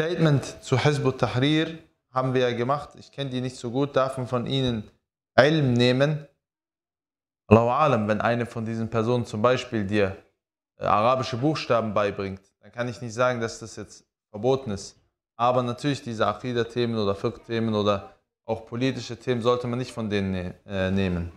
Statement zu Hizb tahrir haben wir ja gemacht. Ich kenne die nicht so gut, darf man von ihnen Ilm nehmen. Allahu Alam, wenn eine von diesen Personen zum Beispiel dir äh, arabische Buchstaben beibringt, dann kann ich nicht sagen, dass das jetzt verboten ist. Aber natürlich diese akhida themen oder Fiqh-Themen oder auch politische Themen sollte man nicht von denen ne äh, nehmen.